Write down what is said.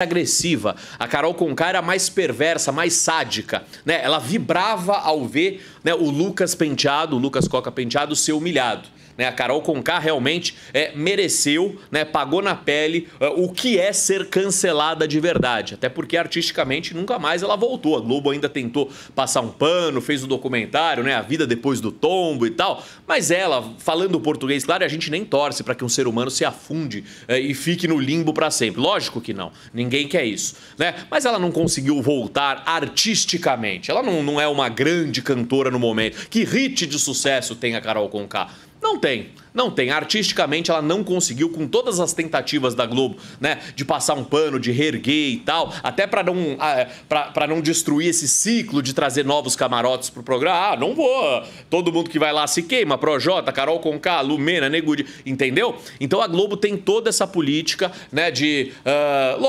agressiva. A Carol Conká era mais perversa, mais sádica, né? Ela vibrava ao ver, né, o Lucas Penteado, o Lucas Coca Penteado ser humilhado. Né, a Carol Conká realmente é, mereceu, né, pagou na pele é, o que é ser cancelada de verdade. Até porque artisticamente nunca mais ela voltou. A Globo ainda tentou passar um pano, fez o um documentário, né, A Vida Depois do Tombo e tal. Mas ela, falando português, claro, a gente nem torce para que um ser humano se afunde é, e fique no limbo para sempre. Lógico que não. Ninguém ninguém quer isso, né? Mas ela não conseguiu voltar artisticamente. Ela não, não é uma grande cantora no momento. Que hit de sucesso tem a Carol Conká? Não tem, não tem. Artisticamente ela não conseguiu, com todas as tentativas da Globo, né, de passar um pano, de reerguer e tal, até para não ah, é, para não destruir esse ciclo de trazer novos camarotes pro programa. Ah, não vou. Todo mundo que vai lá se queima, Projota, Carol Conká, Lumena, Negudi, entendeu? Então a Globo tem toda essa política, né, de uh,